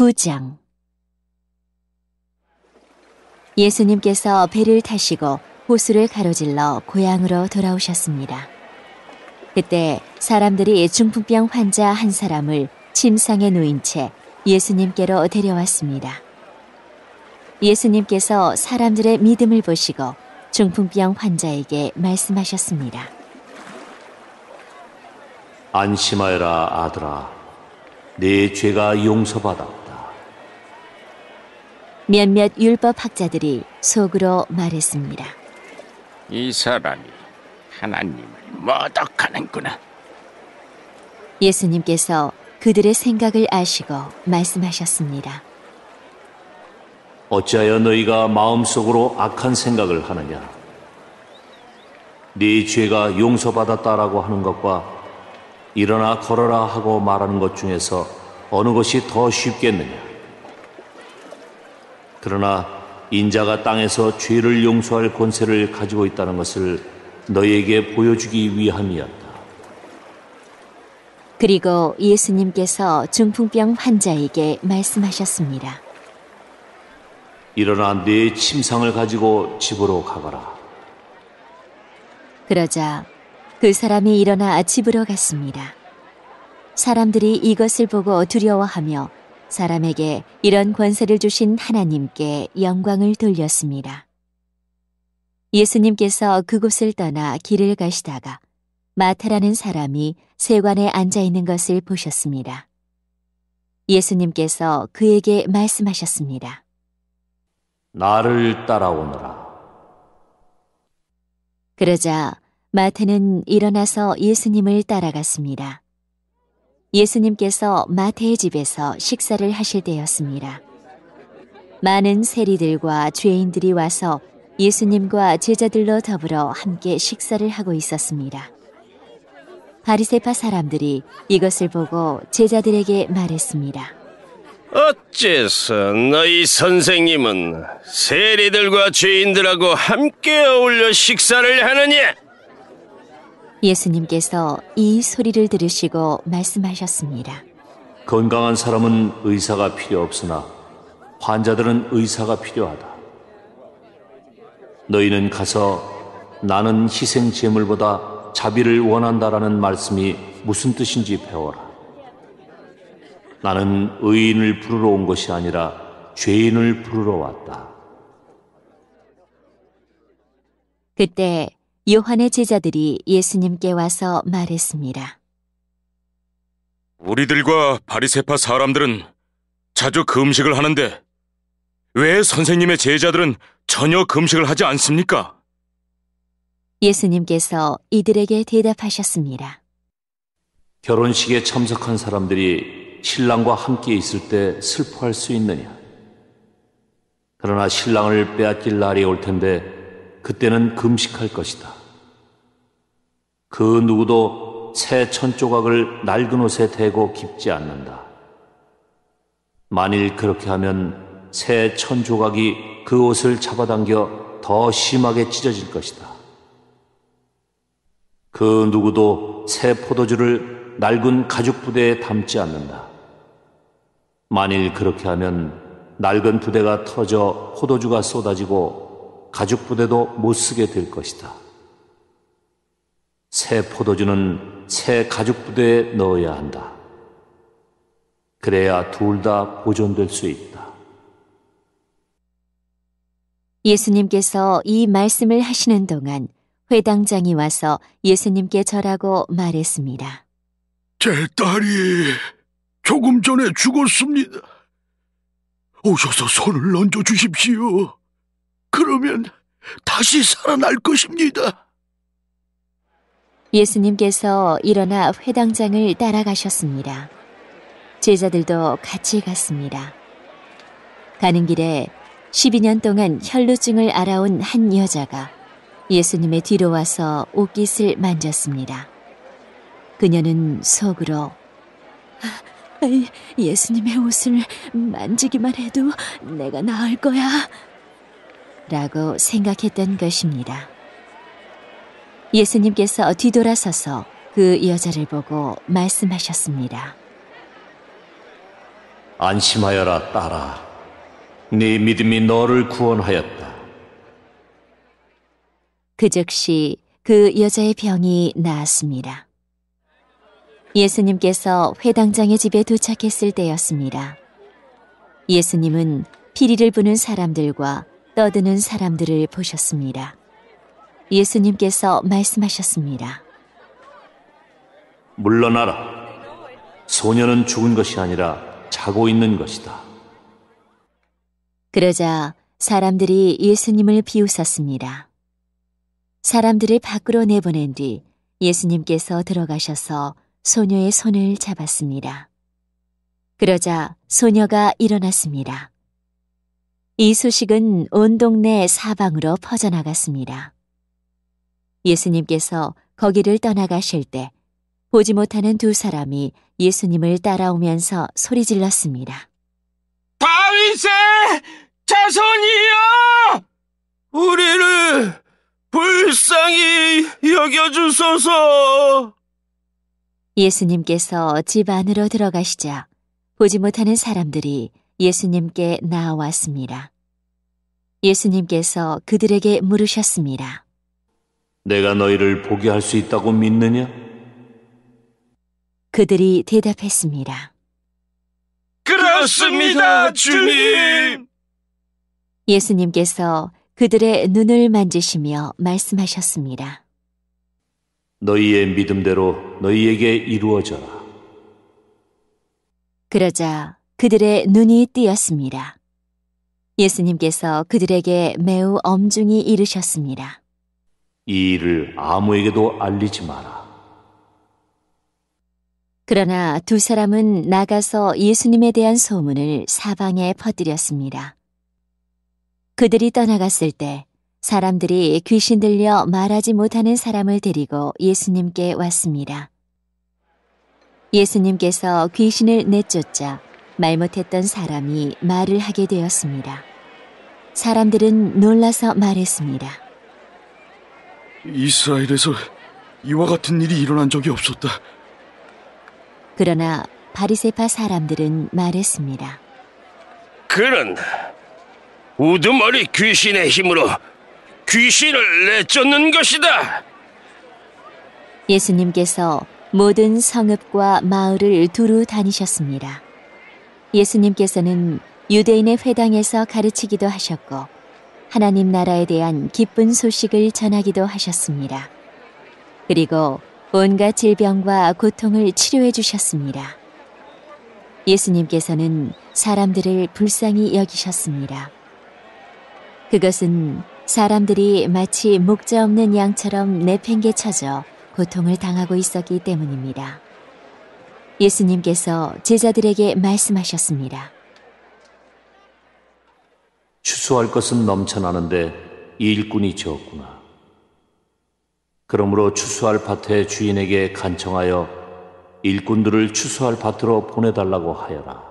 9장 예수님께서 배를 타시고 호수를 가로질러 고향으로 돌아오셨습니다. 그때 사람들이 중풍병 환자 한 사람을 침상에 놓인 채 예수님께로 데려왔습니다. 예수님께서 사람들의 믿음을 보시고 중풍병 환자에게 말씀하셨습니다. 안심하여라 아들아 네 죄가 용서받아 몇몇 율법 학자들이 속으로 말했습니다. 이 사람이 하나님을 모독하는구나. 예수님께서 그들의 생각을 아시고 말씀하셨습니다. 어찌하여 너희가 마음속으로 악한 생각을 하느냐? 네 죄가 용서받았다라고 하는 것과 일어나 걸어라 하고 말하는 것 중에서 어느 것이 더 쉽겠느냐? 그러나 인자가 땅에서 죄를 용서할 권세를 가지고 있다는 것을 너에게 보여주기 위함이었다. 그리고 예수님께서 중풍병 환자에게 말씀하셨습니다. 일어나 네 침상을 가지고 집으로 가거라. 그러자 그 사람이 일어나 집으로 갔습니다. 사람들이 이것을 보고 두려워하며 사람에게 이런 권세를 주신 하나님께 영광을 돌렸습니다. 예수님께서 그곳을 떠나 길을 가시다가 마태라는 사람이 세관에 앉아 있는 것을 보셨습니다. 예수님께서 그에게 말씀하셨습니다. 나를 따라오너라. 그러자 마태는 일어나서 예수님을 따라갔습니다. 예수님께서 마태의 집에서 식사를 하실 때였습니다. 많은 세리들과 죄인들이 와서 예수님과 제자들로 더불어 함께 식사를 하고 있었습니다. 바리세파 사람들이 이것을 보고 제자들에게 말했습니다. 어째서 너희 선생님은 세리들과 죄인들하고 함께 어울려 식사를 하느냐? 예수님께서 이 소리를 들으시고 말씀하셨습니다. 건강한 사람은 의사가 필요 없으나 환자들은 의사가 필요하다. 너희는 가서 나는 희생 제물보다 자비를 원한다라는 말씀이 무슨 뜻인지 배워라. 나는 의인을 부르러 온 것이 아니라 죄인을 부르러 왔다. 그때 요한의 제자들이 예수님께 와서 말했습니다. 우리들과 바리세파 사람들은 자주 금식을 하는데 왜 선생님의 제자들은 전혀 금식을 하지 않습니까? 예수님께서 이들에게 대답하셨습니다. 결혼식에 참석한 사람들이 신랑과 함께 있을 때 슬퍼할 수 있느냐? 그러나 신랑을 빼앗길 날이 올 텐데 그때는 금식할 것이다. 그 누구도 새 천조각을 낡은 옷에 대고 깊지 않는다. 만일 그렇게 하면 새 천조각이 그 옷을 잡아당겨 더 심하게 찢어질 것이다. 그 누구도 새 포도주를 낡은 가죽 부대에 담지 않는다. 만일 그렇게 하면 낡은 부대가 터져 포도주가 쏟아지고 가죽 부대도 못 쓰게 될 것이다. 새 포도주는 새 가죽 부대에 넣어야 한다. 그래야 둘 다 보존될 수 있다. 예수님께서 이 말씀을 하시는 동안 회당장이 와서 예수님께 절하고 말했습니다. 제 딸이 조금 전에 죽었습니다. 오셔서 손을 얹어 주십시오. 그러면 다시 살아날 것입니다. 예수님께서 일어나 회당장을 따라가셨습니다. 제자들도 같이 갔습니다. 가는 길에 12년 동안 혈루증을 알아온 한 여자가 예수님의 뒤로 와서 옷깃을 만졌습니다. 그녀는 속으로 아, 예수님의 옷을 만지기만 해도 내가 나을 거야. 라고 생각했던 것입니다. 예수님께서 뒤돌아서서 그 여자를 보고 말씀하셨습니다. 안심하여라 딸아 네 믿음이 너를 구원하였다. 그 즉시 그 여자의 병이 나았습니다. 예수님께서 회당장의 집에 도착했을 때였습니다. 예수님은 피리를 부는 사람들과 떠드는 사람들을 보셨습니다. 예수님께서 말씀하셨습니다. 물러나라. 소녀는 죽은 것이 아니라 자고 있는 것이다. 그러자 사람들이 예수님을 비웃었습니다. 사람들을 밖으로 내보낸 뒤 예수님께서 들어가셔서 소녀의 손을 잡았습니다. 그러자 소녀가 일어났습니다. 이 소식은 온 동네 사방으로 퍼져나갔습니다. 예수님께서 거기를 떠나가실 때 보지 못하는 두 사람이 예수님을 따라오면서 소리 질렀습니다. 다윗의 자손이여! 우리를 불쌍히 여겨주소서! 예수님께서 집 안으로 들어가시자 보지 못하는 사람들이 예수님께 나아왔습니다. 예수님께서 그들에게 물으셨습니다. 내가 너희를 보게 할수 있다고 믿느냐? 그들이 대답했습니다. 그렇습니다, 주님! 예수님께서 그들의 눈을 만지시며 말씀하셨습니다. 너희의 믿음대로 너희에게 이루어져라. 그러자 그들의 눈이 띄었습니다. 예수님께서 그들에게 매우 엄중히 이르셨습니다. 이 일을 아무에게도 알리지 마라. 그러나 두 사람은 나가서 예수님에 대한 소문을 사방에 퍼뜨렸습니다. 그들이 떠나갔을 때 사람들이 귀신 들려 말하지 못하는 사람을 데리고 예수님께 왔습니다. 예수님께서 귀신을 내쫓자 말 못했던 사람이 말을 하게 되었습니다. 사람들은 놀라서 말했습니다. 이스라엘에서 이와 같은 일이 일어난 적이 없었다. 그러나 바리세파 사람들은 말했습니다. 그런 우두머리 귀신의 힘으로 귀신을 내쫓는 것이다. 예수님께서 모든 성읍과 마을을 두루 다니셨습니다. 예수님께서는 유대인의 회당에서 가르치기도 하셨고 하나님 나라에 대한 기쁜 소식을 전하기도 하셨습니다. 그리고 온갖 질병과 고통을 치료해 주셨습니다. 예수님께서는 사람들을 불쌍히 여기셨습니다. 그것은 사람들이 마치 목자 없는 양처럼 내팽개쳐져 고통을 당하고 있었기 때문입니다. 예수님께서 제자들에게 말씀하셨습니다. 추수할 것은 넘쳐나는데 일꾼이 적구나. 그러므로 추수할 밭의 주인에게 간청하여 일꾼들을 추수할 밭으로 보내달라고 하여라.